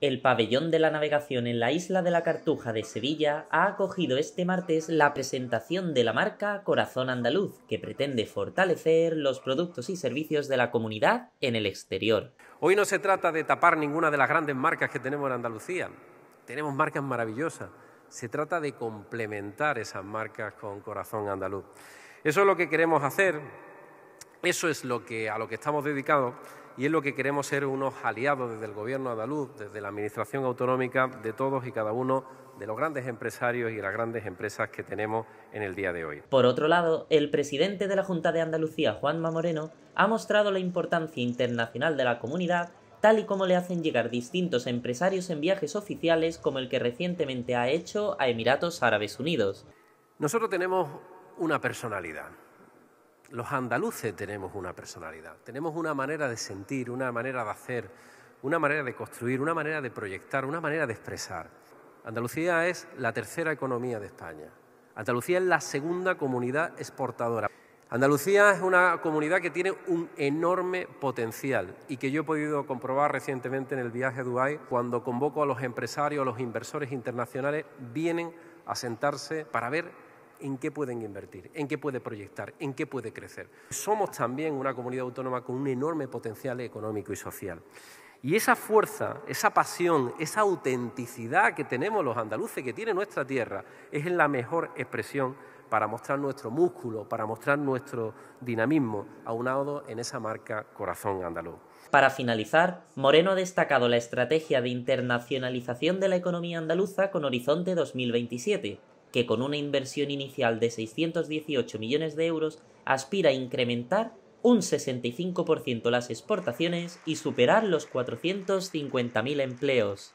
El pabellón de la navegación en la isla de la Cartuja de Sevilla ha acogido este martes la presentación de la marca Corazón Andaluz, que pretende fortalecer los productos y servicios de la comunidad en el exterior. Hoy no se trata de tapar ninguna de las grandes marcas que tenemos en Andalucía. Tenemos marcas maravillosas. Se trata de complementar esas marcas con Corazón Andaluz. Eso es lo que queremos hacer eso es a lo que estamos dedicados y es lo que queremos ser unos aliados desde el Gobierno andaluz, desde la Administración autonómica, de todos y cada uno de los grandes empresarios y las grandes empresas que tenemos en el día de hoy. Por otro lado, el presidente de la Junta de Andalucía, Juanma Moreno, ha mostrado la importancia internacional de la comunidad, tal y como le hacen llegar distintos empresarios en viajes oficiales como el que recientemente ha hecho a Emiratos Árabes Unidos. Nosotros tenemos una personalidad los andaluces tenemos una personalidad, tenemos una manera de sentir, una manera de hacer, una manera de construir, una manera de proyectar, una manera de expresar. Andalucía es la tercera economía de España. Andalucía es la segunda comunidad exportadora. Andalucía es una comunidad que tiene un enorme potencial y que yo he podido comprobar recientemente en el viaje a Dubái cuando convoco a los empresarios, a los inversores internacionales, vienen a sentarse para ver en qué pueden invertir, en qué puede proyectar, en qué puede crecer. Somos también una comunidad autónoma con un enorme potencial económico y social. Y esa fuerza, esa pasión, esa autenticidad que tenemos los andaluces, que tiene nuestra tierra, es la mejor expresión para mostrar nuestro músculo, para mostrar nuestro dinamismo, aunado en esa marca Corazón Andaluz. Para finalizar, Moreno ha destacado la estrategia de internacionalización de la economía andaluza con Horizonte 2027 que con una inversión inicial de 618 millones de euros aspira a incrementar un 65% las exportaciones y superar los 450.000 empleos.